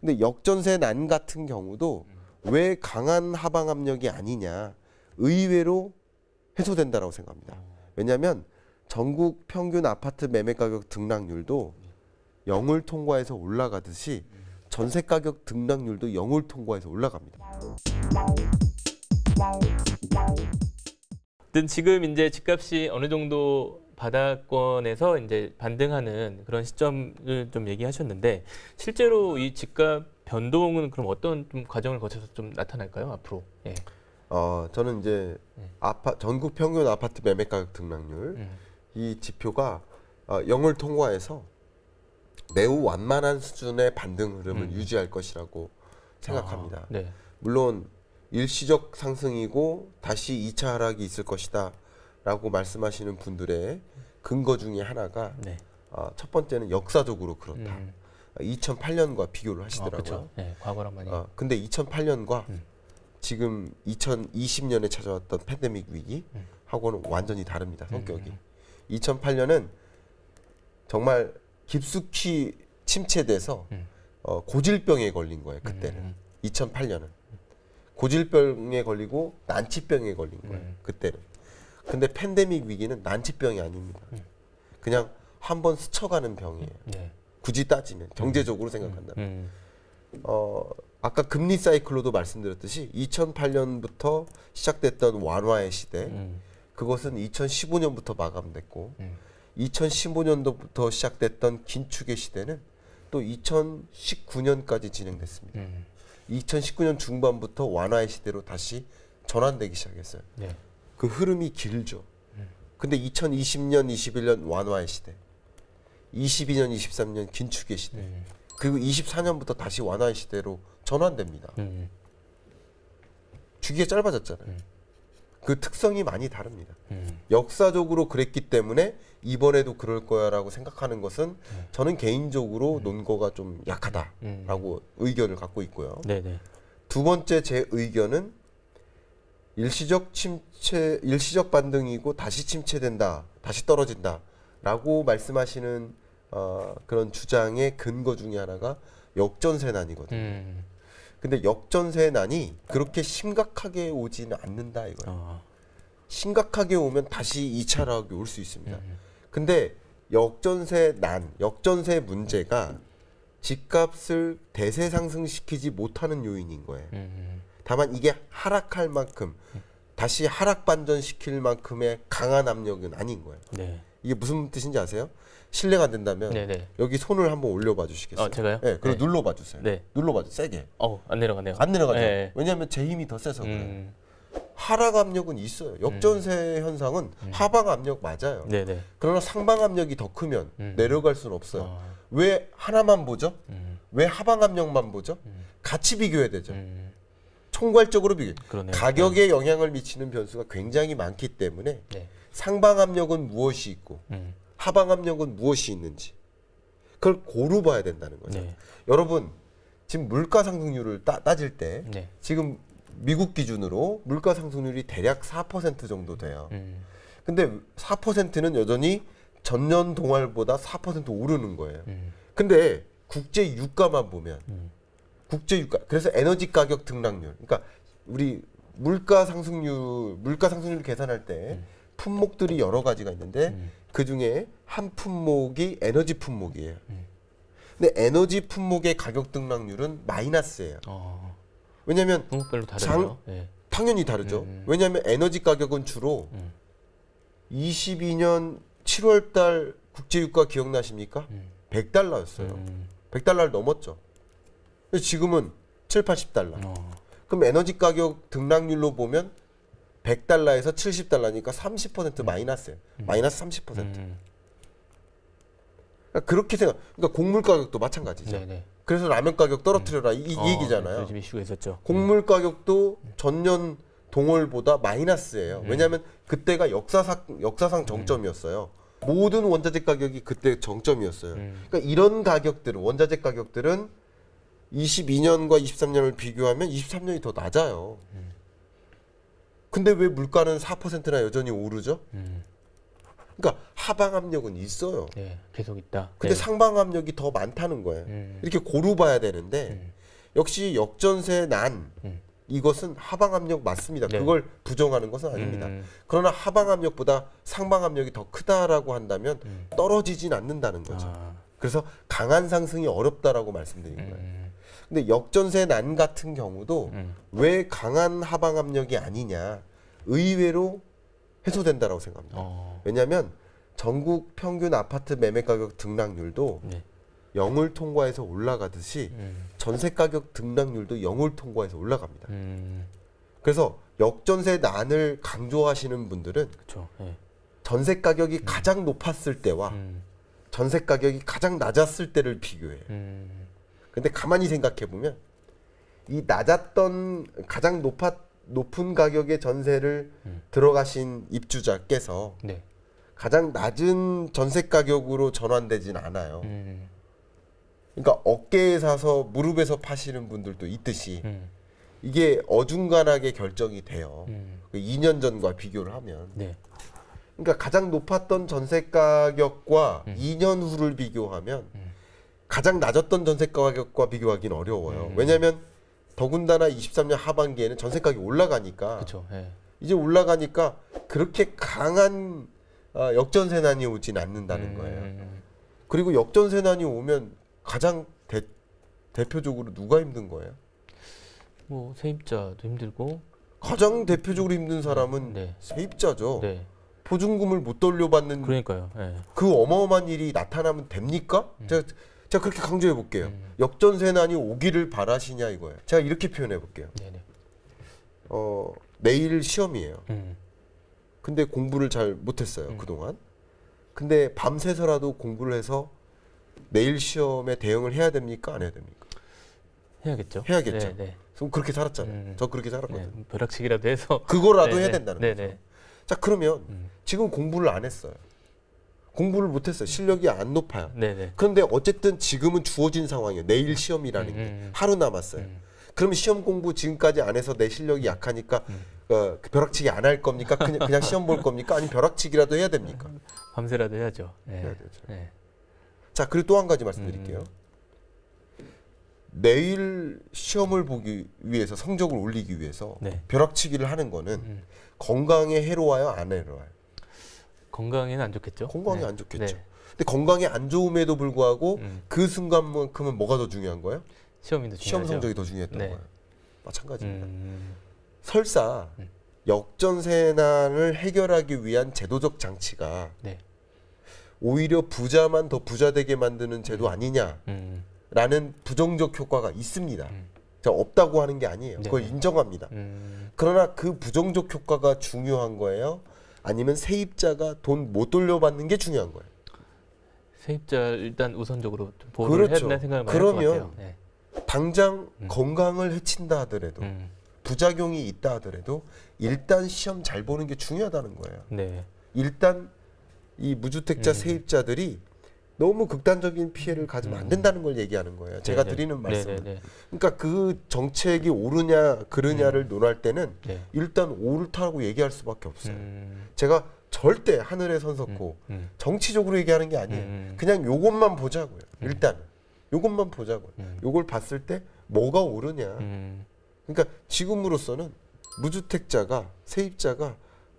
근데 역전세 난 같은 경우도 왜 강한 하방 압력이 아니냐 의외로 해소된다라고 생각합니다. 왜냐하면 전국 평균 아파트 매매 가격 등락률도 0을 통과해서 올라가듯이 전세 가격 등락률도 0을 통과해서 올라갑니다. 지금 이제 집값이 어느 정도 바닥권에서 이제 반등하는 그런 시점을 좀 얘기하셨는데 실제로 이 집값 변동은 그럼 어떤 좀 과정을 거쳐서 좀 나타날까요 앞으로? 예. 어 저는 이제 예. 아파 전국 평균 아파트 매매 가격 등락률 예. 이 지표가 어, 0을 통과해서 매우 완만한 수준의 반등 흐름을 음. 유지할 것이라고 생각합니다. 아, 네. 물론 일시적 상승이고 다시 2차 하락이 있을 것이다. 라고 말씀하시는 분들의 근거 중에 하나가 네. 어, 첫 번째는 역사적으로 그렇다. 음. 2008년과 비교를 하시더라고요. 아, 그렇죠. 네, 과거랑 많이. 어, 근데 2008년과 음. 지금 2020년에 찾아왔던 팬데믹 위기 음. 하고는 완전히 다릅니다. 성격이. 2008년은 음, 음, 정말 깊숙이 침체돼서 어, 고질병에 걸린 거예요. 그때는. 2008년은. 고질병에 걸리고 난치병에 걸린 거예요. 그때는. 근데 팬데믹 위기는 난치병이 아닙니다. 네. 그냥 한 번 스쳐가는 병이에요. 네. 굳이 따지면 경제적으로 생각한다면. 음. 음. 어, 아까 금리 사이클로도 말씀드렸듯이 2008년부터 시작됐던 완화의 시대 음. 그것은 2015년부터 마감됐고 음. 2015년도부터 시작됐던 긴축의 시대는 또 2019년까지 진행됐습니다. 음. 2019년 중반부터 완화의 시대로 다시 전환되기 시작했어요. 네. 그 흐름이 길죠. 근데 2020년, 21년 완화의 시대, 22년, 23년 긴축의 시대, 네. 그리고 24년부터 다시 완화의 시대로 전환됩니다. 네. 주기가 짧아졌잖아요. 네. 그 특성이 많이 다릅니다. 네. 역사적으로 그랬기 때문에 이번에도 그럴 거야라고 생각하는 것은 네. 저는 개인적으로 네. 논거가 좀 약하다라고 의견을 갖고 있고요. 두 번째 제 의견은 일시적 침체, 일시적 반등이고 다시 침체된다, 다시 떨어진다라고 말씀하시는 어, 그런 주장의 근거 중에 하나가 역전세난이거든요. 음. 근데 역전세난이 그렇게 심각하게 오지는 않는다 이거예요. 어. 심각하게 오면 다시 2차락이 올 수 있습니다. 음. 근데 역전세난, 역전세 문제가 집값을 대세 상승시키지 못하는 요인인 거예요. 음. 다만 이게 하락할 만큼 다시 하락 반전시킬 만큼의 강한 압력은 아닌 거예요. 네. 이게 무슨 뜻인지 아세요? 실례가 된다면 네네. 네. 여기 손을 한번 올려봐 주시겠어요? 어, 제가요? 네, 그리고 네. 눌러봐 주세요. 네. 눌러봐 주세요. 세게. 어, 안 내려가네요. 안 내려가죠. 네, 네. 왜냐하면 제 힘이 더 세서 그래요. 음. 하락 압력은 있어요. 역전세 음. 현상은 음. 하방 압력 맞아요. 네네. 네. 그러나 상방 압력이 더 크면 음. 내려갈 수는 없어요. 어. 왜 하나만 보죠? 음. 왜 하방 압력만 보죠? 같이 비교해야 되죠. 총괄적으로 비교 그러네요. 가격에 네. 영향을 미치는 변수가 굉장히 많기 때문에 네. 상방 압력은 무엇이 있고 음. 하방 압력은 무엇이 있는지 그걸 고루 봐야 된다는 거죠. 네. 여러분 지금 물가 상승률을 따, 따질 때 네. 지금 미국 기준으로 물가 상승률이 대략 4% 정도 돼요. 음. 근데 4%는 여전히 전년 동월보다 4% 오르는 거예요. 음. 근데 국제 유가만 보면 음. 국제 유가 그래서 에너지 가격 등락률 그러니까 우리 물가 상승률 물가 상승률 을 계산할 때 음. 품목들이 여러 가지가 있는데 음. 그 중에 한 품목이 에너지 품목이에요. 음. 근데 에너지 품목의 가격 등락률은 마이너스예요. 어. 왜냐하면 품목별로 다르죠. 네. 당연히 다르죠. 음, 음. 왜냐하면 에너지 가격은 주로 22년 음. 7월달 국제유가 기억나십니까? 100달러였어요. 100달러를 넘었죠. 지금은 7, 80달러. 어. 그럼 에너지 가격 등락률로 보면 100달러에서 70달러니까 30% 음. 마이너스예요. 음. 마이너스 30%. 음. 그러니까 그렇게 생각. 그러니까 곡물 가격도 마찬가지죠. 네네. 네. 그래서 라면 가격 떨어뜨려라 음. 이, 어, 얘기잖아요. 요즘 네, 이슈가 있었죠. 곡물 음. 가격도 전년 동월보다 마이너스예요. 음. 왜냐하면 그때가 역사상 역사상 음. 정점이었어요. 모든 원자재 가격이 그때 정점이었어요. 그러니까 이런 가격들은 원자재 가격들은 22년과 23년을 비교하면 23년이 더 낮아요. 근데 왜 물가는 4%나 여전히 오르죠? 그러니까 하방 압력은 있어요. 네, 계속 있다. 근데 네. 예. 상방 압력이 더 많다는 거예요. 음. 이렇게 고루 봐야 되는데 역시 역전세 난 이것은 하방 압력 맞습니다. 네. 그걸 부정하는 것은 아닙니다. 음. 그러나 하방 압력보다 상방 압력이 더 크다라고 한다면 음. 떨어지진 않는다는 거죠. 아. 그래서 강한 상승이 어렵다라고 말씀드린 음. 거예요. 근데 역전세 난 같은 경우도 음. 왜 강한 하방 압력이 아니냐 의외로 해소된다라고 생각합니다. 어. 왜냐하면 전국 평균 아파트 매매 가격 등락률도 영 0을 통과해서 올라가듯이 음. 전세 가격 등락률도 영을 통과해서 올라갑니다. 음. 그래서 역전세 난을 강조하시는 분들은 네. 전세 가격이 음. 가장 높았을 때와 음. 전세 가격이 가장 낮았을 때를 비교해요. 음. 근데 가만히 생각해 보면 이 낮았던 가장 높았 높은 가격의 전세를 음. 들어가신 입주자께서 네. 가장 낮은 전세 가격으로 전환되진 않아요. 음. 그러니까 어깨에 사서 무릎에서 파시는 분들도 있듯이 음. 이게 어중간하게 결정이 돼요. 음. 2년 그 전과 비교를 하면. 네. 그러니까 가장 높았던 전세 가격과 2년 음. 후를 비교하면 음. 가장 낮았던 전세 가격과 비교하기는 어려워요. 음. 왜냐하면 더군다나 23년 하반기에는 전세 가격이 올라가니까 그쵸, 예. 이제 올라가니까 그렇게 강한 어, 역전세난이 오진 않는다는 음. 거예요. 그리고 역전세난이 오면 가장 대, 대표적으로 누가 힘든 거예요? 뭐 세입자도 힘들고 가장 대표적으로 힘든 사람은 네. 세입자죠. 네. 보증금을 못 돌려받는 그러니까요. 네. 그 어마어마한 일이 나타나면 됩니까? 음. 제가 제가 그렇게 강조해 볼게요. 음. 역전세난이 오기를 바라시냐 이거예요. 제가 이렇게 표현해 볼게요. 네네. 어, 내일 시험이에요. 음. 근데 공부를 잘 못했어요 음. 그동안. 근데 밤새서라도 공부를 해서 내일 시험에 대응을 해야 됩니까 안 해야 됩니까? 해야겠죠. 해야겠죠. 네, 네. 그럼 그렇게 살았잖아요. 음. 저 그렇게 네, 살았거든요. 네, 벼락치기라도 해서 그거라도 네네. 해야 네. 된다는 네네. 거죠. 네. 자 그러면 음. 지금 공부를 안 했어요. 공부를 못했어요. 실력이 안 높아요. 네네. 그런데 어쨌든 지금은 주어진 상황이에요. 내일 음. 시험이라는 음, 게 음. 하루 남았어요. 음. 그럼 시험 공부 지금까지 안 해서 내 실력이 약하니까 음. 어, 그 벼락치기 안 할 겁니까? 그냥, 그냥 시험 볼 겁니까? 아니면 벼락치기라도 해야 됩니까? 음. 밤새라도 해야죠. 네. 해야 되죠. 네. 자 그리고 또 한 가지 말씀드릴게요. 내일 시험을 보기 위해서 성적을 올리기 위해서 네. 벼락치기를 하는 거는 건강에 해로워요, 안 해로워요? 건강에는 안 좋겠죠. 건강에 네. 안 좋겠죠. 네. 근데 건강에 안 좋음에도 불구하고 음. 그 순간만큼은 뭐가 더 중요한 거예요? 시험이 더 시험 성적이 더 중요했던 네. 거예요. 마찬가지입니다. 음. 설사 음. 역전세난을 해결하기 위한 제도적 장치가 네. 오히려 부자만 더 부자되게 만드는 제도 음. 아니냐라는 음. 부정적 효과가 있습니다. 음. 없다고 하는 게 아니에요. 그걸 네. 인정합니다. 그러나 그 부정적 효과가 중요한 거예요. 아니면 세입자가 돈 못 돌려받는 게 중요한 거예요. 세입자 일단 우선적으로 보호를 그렇죠. 해야 된다 생각을 많이 할것 같아요. 그러면 네. 당장 음. 건강을 해친다 하더라도 음. 부작용이 있다 하더라도 일단 시험 잘 보는 게 중요하다는 거예요. 네. 일단 이 무주택자 음. 세입자들이 너무 극단적인 피해를 가지면 안 음. 된다는 걸 얘기하는 거예요. 제가 네네. 네. 드리는 네, 말씀. 네, 네 그러니까 그 정책이 옳으냐 그르냐를 음. 논할 때는 일단 옳다고 얘기할 수밖에 없어요. 음. 제가 절대 하늘에 선섰고 정치적으로 얘기하는 게 아니에요. 그냥 요것만 보자고요. 일단 요것만 보자고요. 요걸 봤을 때 뭐가 옳으냐. 그러니까 지금으로서는 무주택자가 세입자가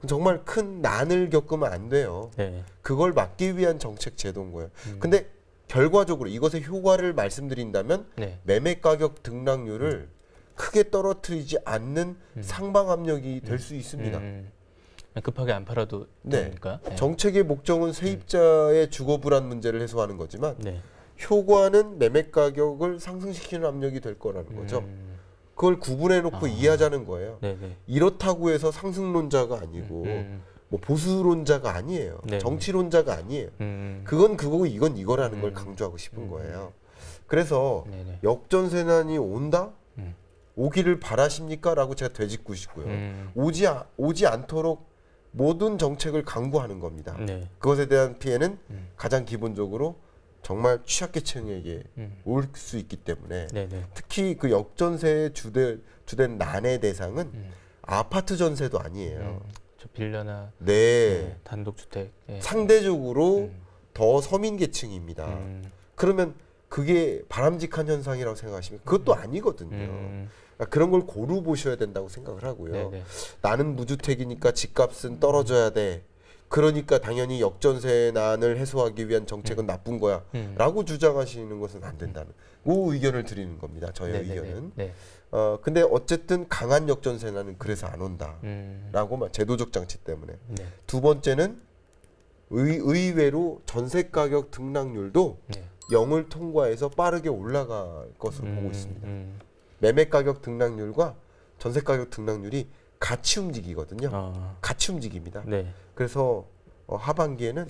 정말 큰 난을 겪으면 안 돼요. 네. 그걸 막기 위한 정책 제도인 거예요. 음. 근데 결과적으로 이것의 효과를 말씀드린다면 네. 매매 가격 등락률을 음. 크게 떨어뜨리지 않는 음. 상방 압력이 음. 될수 있습니다. 음, 음. 급하게 안 팔아도 네. 되니까. 네. 예. 정책의 목적은 세입자의 주거 불안 문제를 해소하는 거지만 네. 효과는 매매 가격을 상승시키는 압력이 될 거라는 거죠. 그걸 구분해 놓고 아. 이해하자는 거예요. 네네. 네. 이렇다고 해서 상승론자가 아니고 음. 음, 음. 뭐 보수론자가 아니에요. 네네. 네. 정치론자가 아니에요. 음, 음. 그건 그거고 이건 이거라는 음. 걸 강조하고 싶은 거예요. 그래서 네네. 네. 역전세난이 온다? 오기를 바라십니까? 라고 제가 되짚고싶고요 오지, 아, 오지 않도록 모든 정책을 강구하는 겁니다. 네. 그것에 대한 피해는 가장 기본적으로 정말 취약계층에게 음. 올수 있기 때문에 네네. 특히 그 역전세의 주된 주된 난의 대상은 음. 아파트 전세도 아니에요. 음. 저 빌라나 네. 네 단독주택 네. 예. 상대적으로 음. 더 서민계층입니다. 음. 그러면 그게 바람직한 현상이라고 생각하시면 그것도 음. 아니거든요. 그러니까 그런 걸 고루 보셔야 된다고 생각을 하고요. 네네. 나는 무주택이니까 집값은 떨어져야 돼. 그러니까 당연히 역전세 난을 해소하기 위한 정책은 음. 나쁜 거야. 음. 라고 주장하시는 것은 안 된다는 오 의견을 드리는 겁니다. 저의 네네네. 네, 네. 의견은. 네. 어, 근데 어쨌든 강한 역전세 난은 그래서 안 온다. 음. 라고 말, 제도적 장치 때문에. 네. 두 번째는 의, 의외로 전세 가격 등락률도 네. 0을 통과해서 빠르게 올라갈 것으로 음, 보고 있습니다. 음. 매매 가격 등락률과 전세 가격 등락률이 같이 움직이거든요. 아. 같이 움직입니다. 네. 그래서 어, 하반기에는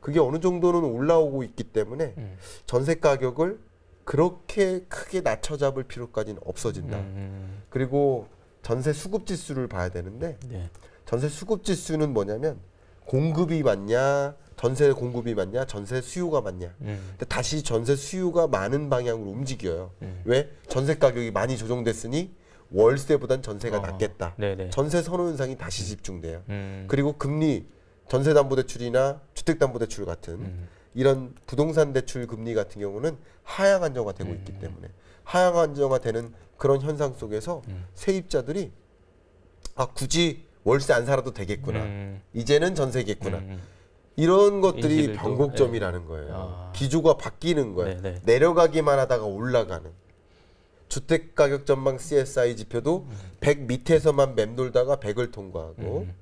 그게 어느 정도는 올라오고 있기 때문에 음. 전세 가격을 그렇게 크게 낮춰 잡을 필요까지는 없어진다. 음, 음. 그리고 전세 수급 지수를 봐야 되는데 네. 전세 수급 지수는 뭐냐면 공급이 많냐 전세 공급이 많냐 전세 수요가 많냐 음. 근데 다시 전세 수요가 많은 방향으로 움직여요 음. 왜 전세 가격이 많이 조정됐으니 월세보단 전세가 어 낫겠다. 네네. 전세 선호 현상이 다시 집중돼요. 음. 그리고 금리 전세담보대출이나 주택담보대출 같은 음. 이런 부동산 대출 금리 같은 경우는 하향 안정화 되고 음. 있기 때문에 하향 안정화 되는 그런 현상 속에서 음. 세입자들이 아 굳이 월세 안 살아도 되겠구나. 음. 이제는 전세겠구나. 음. 이런 것들이 예. 변곡점이라는 거예요. 아. 기조가 바뀌는 거예요. 네네. 내려가기만 하다가 올라가는. 주택 가격 전망 CSI 지표도 음. 100 밑에서만 맴돌다가 100을 통과하고 음.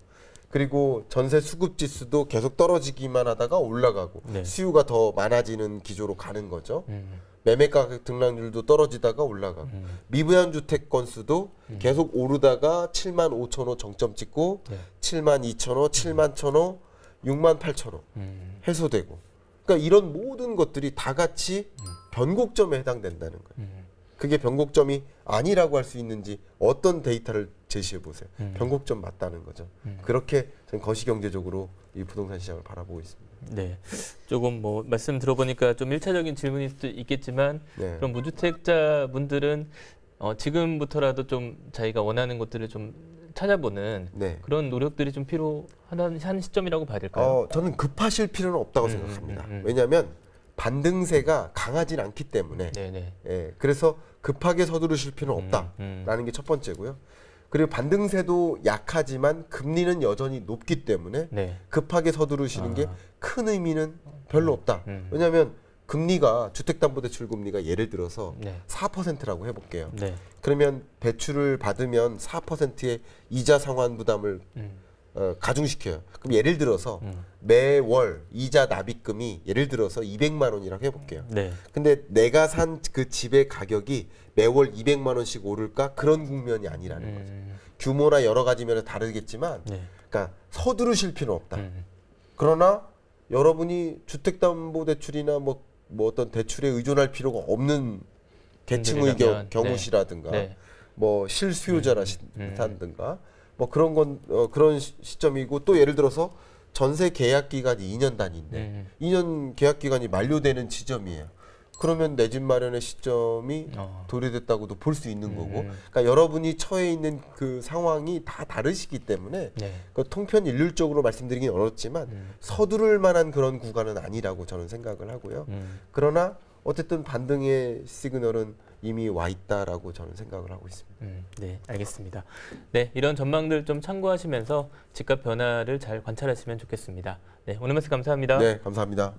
그리고 전세 수급 지수도 계속 떨어지기만 하다가 올라가고 네. 수요가 더 많아지는 기조로 가는 거죠. 음. 매매 가격 등락률도 떨어지다가 올라가고 음. 미분양 주택 건수도 음. 계속 오르다가 7만 5천 호 정점 찍고 네. 7만 2천 호, 7만 1천 호, 6만 8천 호 음. 해소되고 그러니까 이런 모든 것들이 다 같이 변곡점에 해당된다는 거예요. 그게 변곡점이 아니라고 할 수 있는지 어떤 데이터를 제시해 보세요. 음. 변곡점 맞다는 거죠. 음. 그렇게 저는 거시경제적으로 이 부동산 시장을 바라보고 있습니다. 네, 조금 뭐 말씀 들어보니까 좀 일차적인 질문일 수도 있겠지만 네. 그럼 무주택자 분들은 어, 지금부터라도 좀 자기가 원하는 것들을 좀 찾아보는 네. 그런 노력들이 좀 필요한 한 시점이라고 봐야 될까요? 어, 저는 급하실 필요는 없다고 음, 생각합니다. 음, 음, 음. 왜냐하면 반등세가 강하진 않기 때문에 네네. 네. 예, 그래서 급하게 서두르실 필요는 음, 없다라는 음. 게첫 번째고요. 그리고 반등세도 약하지만 금리는 여전히 높기 때문에 네. 급하게 서두르시는 아. 게큰 의미는 별로 없다. 음. 음. 왜냐하면 금리가 주택담보대출 금리가 예를 들어서 네. 4%라고 해볼게요. 네. 그러면 대출을 받으면 4%의 이자 상환 부담을 음. 어, 가중시켜요. 그럼 예를 들어서 음. 매월 이자 납입금이 예를 들어서 200만 원이라고 해볼게요. 네. 근데 내가 산 그 집의 가격이 매월 200만 원씩 오를까 그런 국면이 아니라는 음. 거죠. 규모나 여러 가지 면에 다르겠지만, 네. 그러니까 서두르실 필요는 없다. 음. 그러나 여러분이 주택담보대출이나 뭐, 뭐 어떤 대출에 의존할 필요가 없는 계층의 겨, 경우시라든가, 네. 네. 뭐 실수요자라든가. 음. 음. 뭐 그런 건 어, 그런 시, 점이고또 예를 들어서 전세 계약 기간이 2년 단위인데 네. 2년 계약 기간이 만료되는 지점이에요. 그러면 내 집 마련의 시점이 어. 도래됐다고도 볼 수 있는 음. 거고, 그러니까 여러분이 처해 있는 그 상황이 다 다르시기 때문에 네. 그 통편 일률적으로 말씀드리긴 어렵지만 음. 서두를 만한 그런 구간은 아니라고 저는 생각을 하고요. 음. 그러나 어쨌든 반등의 시그널은 이미 와 있다라고 저는 생각을 하고 있습니다. 음, 네, 알겠습니다. 네, 이런 전망들 좀 참고하시면서 집값 변화를 잘 관찰하시면 좋겠습니다. 네, 오늘 말씀 감사합니다. 네, 감사합니다.